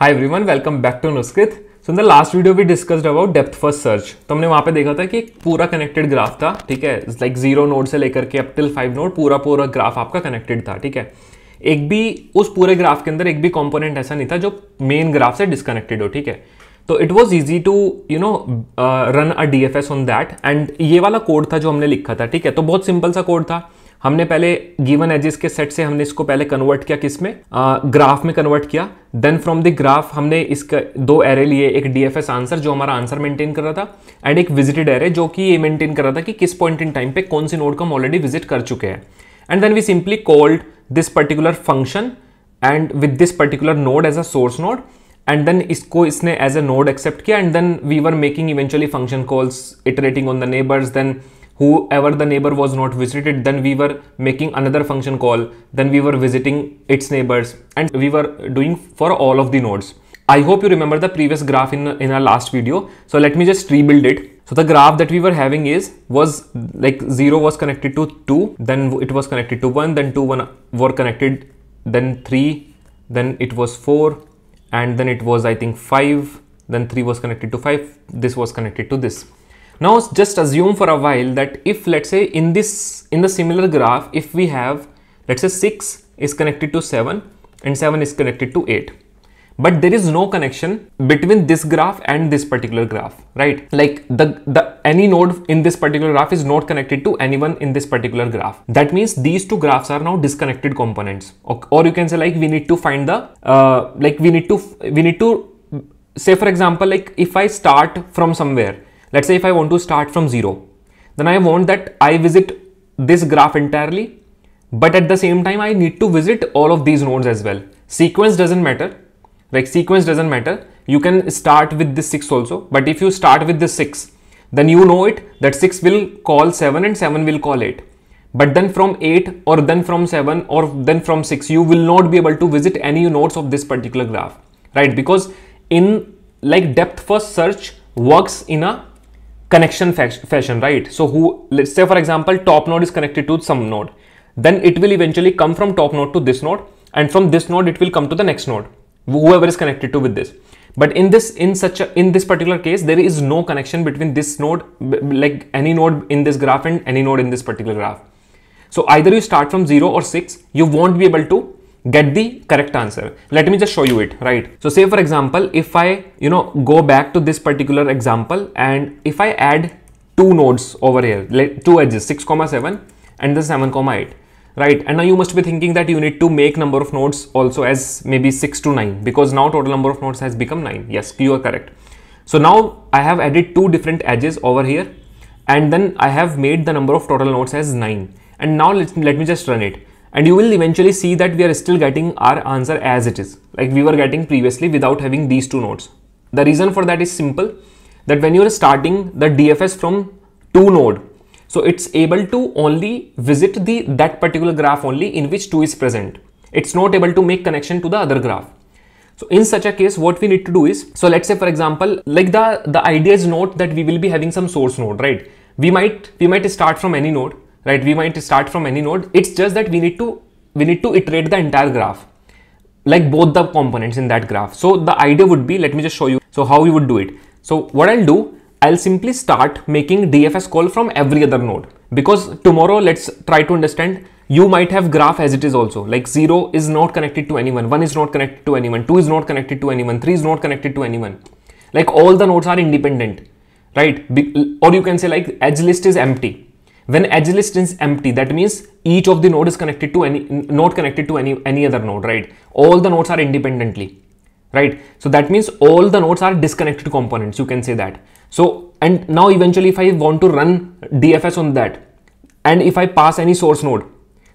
High everyone welcome back to नुस्कृत so in the last video भी discussed about depth first search तो हमने वहां पे देखा था कि एक पूरा कनेक्टेड ग्राफ था ठीक है लाइक जीरो नोड से लेकर के अप टिल फाइव नोड पूरा पूरा ग्राफ आपका कनेक्टेड था ठीक है एक भी उस पूरे ग्राफ के अंदर एक भी कॉम्पोनेंट ऐसा नहीं था जो मेन ग्राफ से डिसकनेक्टेड हो ठीक है तो it was easy to you know run a D F S on that and ये वाला कोड था जो हमने लिखा था ठीक है तो बहुत सिंपल सा कोड था हमने पहले गिवन एजेस के सेट से हमने इसको पहले कन्वर्ट किया किस में ग्राफ में कन्वर्ट किया देन फ्रॉम द ग्राफ हमने इसका दो एरे लिए एक डीएफएस आंसर जो हमारा आंसर मेंटेन कर रहा था एंड एक विजिटेड एरे जो कि ये मेंटेन कर रहा था कि किस पॉइंट इन टाइम पे कौन सी नोड को हम ऑलरेडी विजिट कर चुके हैं and then we simply called this particular function and with this particular node as a source node and then इसको इसने एज अ नोड एक्सेप्ट किया and then we were making eventually function calls iterating on the neighbours then whoever the neighbor was not visited then we were making another function call then we were visiting its neighbors and we were doing for all of the nodes i hope you remember the previous graph in in our last video so let me just rebuild it so the graph that we were having is was like 0 was connected to 2 then it was connected to 1 then 2 1 were connected then 3 then it was 4 and then it was i think 5 then 3 was connected to 5 this was connected to this now just assume for a while that if let's say in this in the similar graph if we have let's say 6 is connected to 7 and 7 is connected to 8 but there is no connection between this graph and this particular graph right like the the any node in this particular graph is not connected to anyone in this particular graph that means these two graphs are now disconnected components or, or you can say like we need to find the uh, like we need to we need to say for example like if i start from somewhere Let's say if I want to start from zero, then I want that I visit this graph entirely, but at the same time, I need to visit all of these nodes as well. Sequence doesn't matter, like sequence doesn't matter. You can start with this six also, but if you start with this six, then you know it that 6 will call 7 and 7 will call 8 but then from 8 or then from 7 or then from 6 you will not be able to visit any nodes of this particular graph right because in like depth first search works in a connection fashion, right? So who, let's say for example, top node is connected to some node, then it will eventually come from top node to this node and from this node, it will come to the next node, whoever is connected to with this. But in this, in such a, in this particular case, there is no connection between this node, like any node in this graph and any node in this particular graph. So either you start from zero or six, you won't be able to get the correct answer. Let me just show you it, right? So say for example, if I, you know, go back to this particular example and if I add two nodes over here, like two edges, 6 comma 7 and the 7 comma 8 right and now you must be thinking that you need to make number of nodes also as maybe 6 to 9 because now total number of nodes has become 9 yes you are correct so now i have added two different edges over here and then i have made the number of total nodes as 9 and now let, let me just run it and you will eventually see that we are still getting our answer as it is like we were getting previously without having these two nodes the reason for that is simple that when you are starting the dfs from two node so it's able to only visit the that particular graph only in which two is present it's not able to make connection to the other graph so in such a case what we need to do is so let's say for example like the the idea is note that we will be having some source node right we might we might start from any node right? We might start from any node. It's just that we need to, we need to iterate the entire graph, like both the components in that graph. So the idea would be, let me just show you. So how you would do it. So what I'll do, I'll simply start making DFS call from every other node because tomorrow let's try to understand you might have graph as it is also like 0 is not connected to anyone 1 is not connected to anyone 2 is not connected to anyone 3 is not connected to anyone like all the nodes are independent right or you can say like edge list is empty when edge list is empty, that means each of the node is connected to any node connected to any, any other node, right? All the nodes are independently, right? So that means all the nodes are disconnected components. You can say that. So, and now eventually if I want to run DFS on that and if I pass any source node,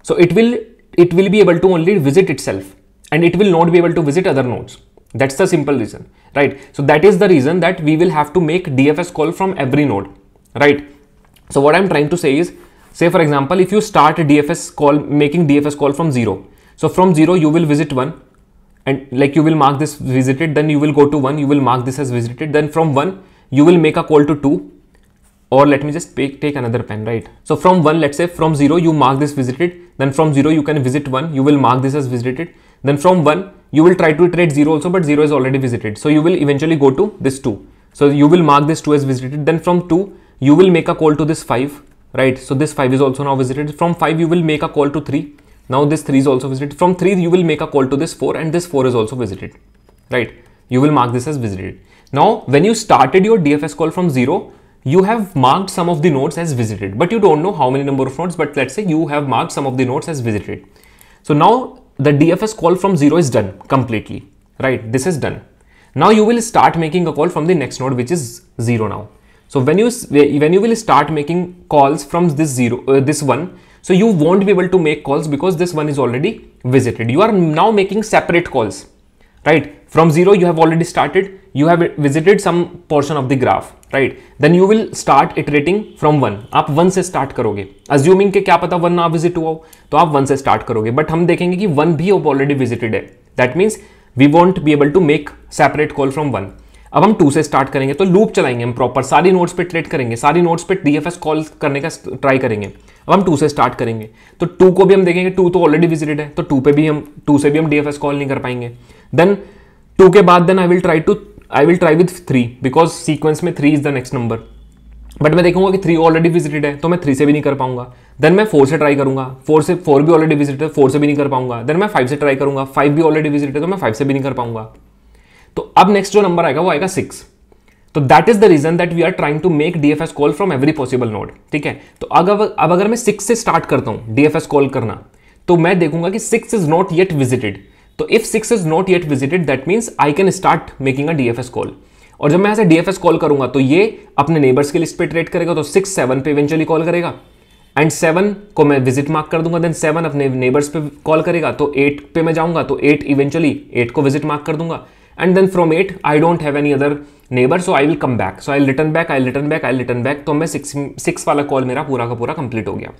so it will, it will be able to only visit itself and it will not be able to visit other nodes. That's the simple reason, right? So that is the reason that we will have to make DFS call from every node, right? So what I'm trying to say is, say for example, if you start a DFS call, making DFS call from zero. So from zero, you will visit one and like you will mark this visited, then you will go to one, you will mark this as visited. Then from one, you will make a call to two or let me just pick, take another pen, right? So from one, let's say from zero, you mark this visited. Then from zero, you can visit one, you will mark this as visited. Then from one, you will try to iterate zero also, but zero is already visited. So you will eventually go to this two. So you will mark this 2 as visited. Then from 2, you will make a call to this 5 right so this 5 is also now visited from 5 you will make a call to 3 now this 3 is also visited from 3 you will make a call to this 4 and this 4 is also visited right you will mark this as visited now when you started your dfs call from 0 you have marked some of the nodes as visited but you don't know how many number of nodes but let's say you have marked some of the nodes as visited so now the dfs call from 0 is done completely right this is done now you will start making a call from the next node which is 0 now So when you when you will start making calls from this zero uh, this one, so you won't be able to make calls because this one is already visited. You are now making separate calls, right? From zero you have already started. You have visited some portion of the graph, right then you will start iterating from one aap one se start karoge assuming ke kya pata one na visit hua ho to aap one se start karoge but hum dekhenge ki one bhi already visited hai that means we won't be able to make separate call from one अब हम to से start करेंगे तो loop चलाएंगे हम proper सारी notes पे trade करेंगे सारी नोट्स पे डीएफएस कॉल करने का ट्राई करेंगे अब हम टू से स्टार्ट करेंगे तो टू को भी हम देखेंगे टू तो ऑलरेडी विजिटेड है तो टू पे भी हम टू से भी हम डीएफएस कॉल नहीं कर पाएंगे देन टू के बाद then I will try to I will try with three because sequence में three is the next number but मैं देखूंगा कि थ्री ऑलरेडी विजिटेड है तो मैं थ्री से भी नहीं कर पाऊंगा देन मैं फोर से ट्राई करूंगा फोर से फोर भी ऑलरेडी विजिटेड है फोर से भी नहीं कर पाऊंगा देन मैं फाइव से ट्राई करूंगा फाइव भी ऑलरेडी विजिटेड है तो मैं फाइव से भी नहीं कर पाऊंगा तो अब नेक्स्ट जो नंबर आएगा वो आएगा सिक्स तो that is the reason that we are trying to make DFS call from every possible node ठीक है तो अगर अब अगर मैं सिक्स से स्टार्ट करता हूं डीएफएस कॉल करना तो मैं देखूंगा कि six is not yet visited तो if six is not yet visited that means I can start making a DFS call और जब मैं ऐसे डीएफएस कॉल करूंगा तो ये अपने नेबर्स के लिस्ट पे ट्रेड करेगा तो सिक्स सेवन पे इवेंचुअली कॉल करेगा एंड सेवन को मैं विजिट मार्क कर दूंगा देन सेवन अपने नेबर्स पे कॉल करेगा तो एट पे मैं जाऊंगा तो एट इवेंचुअली एट को विजिट मार्क कर दूंगा and then from eight I don't have any other neighbour so I will come back so I return back I return back I return back तो मैं six six वाला call मेरा पूरा का पूरा कंप्लीट हो गया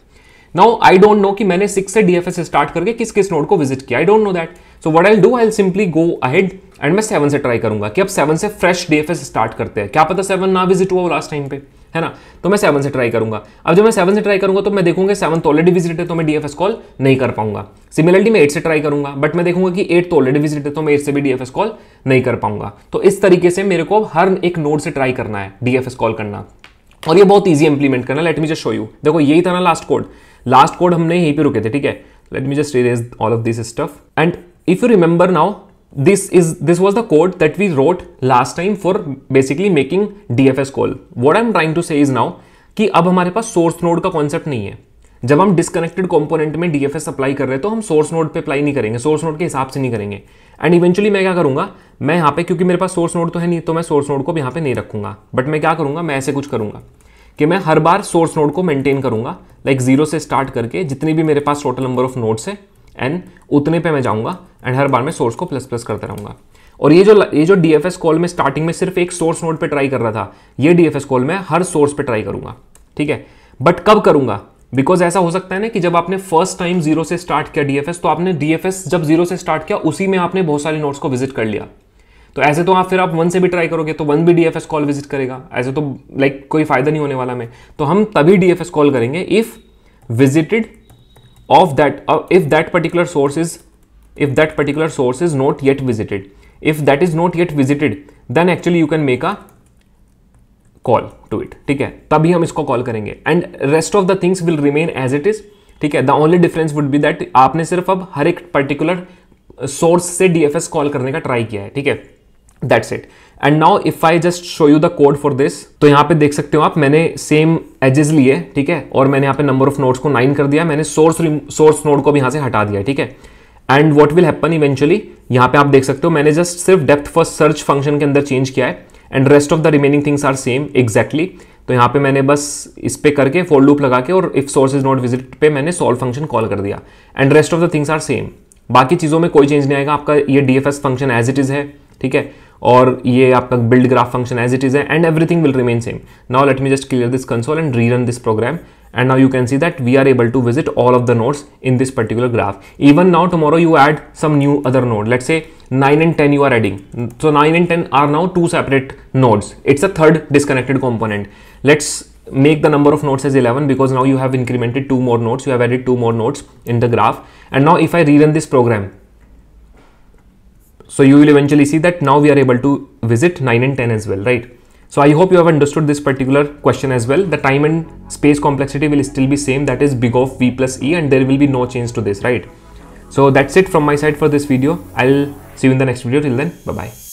नाउ आई डोंट नो कि मैंने सिक्स से डी एफ एस स्टार्ट करके किस किस नोड को विजिट किया I don't know that so what I do I simply go ahead and मैं सेवन से ट्राई करूंगा कि अब सेवन से fresh D F S start करते हैं क्या पता सेवन ना विजिट हुआ लास्ट टाइम पे है ना तो मैं सेवन से ट्राई करूंगा अब जब मैं सेवन से ट्राई करूंगा तो मैं देखूंगा सेवन तो ऑलरेडी विजिट है तो मैं डीएफएस कॉल नहीं कर पाऊंगा सिमिलरली मैं एट से ट्राई करूंगा बट मैं देखूंगा कि एट तो ऑलरेडी विजिट है तो मैं एट से भी डीएफएस कॉल नहीं कर पाऊंगा तो इस तरीके से मेरे को हर एक नोट से ट्राई करना है डीएफएस कॉल करना और ये बहुत ईजी इंप्लीमेंट करना let me just show you देखो यही था ना लास्ट कोड लास्ट कोड हमने यहीं पर रुके थे ठीक है let me just raze all of this stuff and if you remember now this is this was the code that we wrote last time for basically making DFS call. What I'm trying to say is now कि अब हमारे पास source node का concept नहीं है जब हम disconnected component में डीएफएस अप्लाई कर रहे हैं तो हम सोर्स नोड पे अप्लाई नहीं करेंगे सोर्स नोड के हिसाब से नहीं करेंगे एंड इवेंचुअली मैं क्या करूंगा मैं यहाँ पे क्योंकि मेरे पास सोर्स नोड तो है नहीं तो मैं सोर्स नोड को भी यहाँ पे नहीं रखूंगा बट मैं क्या करूंगा मैं ऐसे कुछ करूंगा कि मैं हर बार सोर्स नोड को मेंटेन करूंगा लाइक like जीरो से स्टार्ट करके जितने भी मेरे पास टोटल नंबर ऑफ नोट्स है एंड उतने पे मैं जाऊंगा एंड हर बार मैं सोर्स को प्लस प्लस करता रहूंगा और ये जो ये जो डी कॉल में स्टार्टिंग में सिर्फ एक सोर्स नोड पे ट्राई कर रहा था ये डी कॉल में हर सोर्स पे ट्राई करूंगा ठीक है बट कब करूंगा बिकॉज ऐसा हो सकता है ना कि जब आपने फर्स्ट टाइम जीरो से स्टार्ट किया डीएफएस तो आपने डीएफएस जब जीरो से स्टार्ट किया उसी में आपने बहुत सारे नोट्स को विजिट कर लिया तो ऐसे तो आप फिर आप वन से भी ट्राई करोगे तो वन भी एस कॉल विजिट करेगा ऐसे तो लाइक like, कोई फायदा नहीं होने वाला में तो हम तभी डीएफएस कॉल करेंगे if visited of that uh, if that particular source is if that particular source is not yet visited if that is not yet visited then actually you can make a call to it ठीक है तभी हम इसको call करेंगे and rest of the things will remain as it is ठीक है the only difference would be that आपने सिर्फ अब हर एक particular सोर्स से डीएफएस कॉल करने का ट्राई किया है ठीक है that's it and now if I just show you the code for this तो यहाँ पे देख सकते हो आप मैंने सेम एजेस लिए ठीक है और मैंने यहाँ पे नंबर ऑफ नोट्स को नाइन कर दिया मैंने सोर्स सोर्स नोट को भी यहाँ से हटा दिया ठीक है and what will happen eventually यहाँ पे आप देख सकते हो मैंने जस्ट सिर्फ डेप्थ फर्स्ट सर्च फंक्शन के अंदर चेंज किया है and rest of the remaining things are same exactly तो यहाँ पे मैंने बस इस पे करके फोर लूप लगा के और if source is not visit पे मैंने सॉल्व फंक्शन कॉल कर दिया and rest of the things are same बाकी चीज़ों में कोई चेंज नहीं आएगा आपका ये D function as it is है ठीक है और ये आपका build graph function as it is है and everything will remain same now let me just clear this console and rerun this program and now you can see that we are able to visit all of the nodes in this particular graph even now tomorrow you add some new other node let say nine and ten you are adding so nine and ten are now two separate nodes it's a third disconnected component let's make the number of nodes as 11 because now you have incremented two more nodes you have added two more nodes in the graph and now if i rerun this program So you will eventually see that now we are able to visit 9 and 10 as well, right? So I hope you have understood this particular question as well. The time and space complexity will still be same that is big of v plus e and there will be no change to this, right? So that's it from my side for this video. I'll see you in the next video till then. Bye-bye.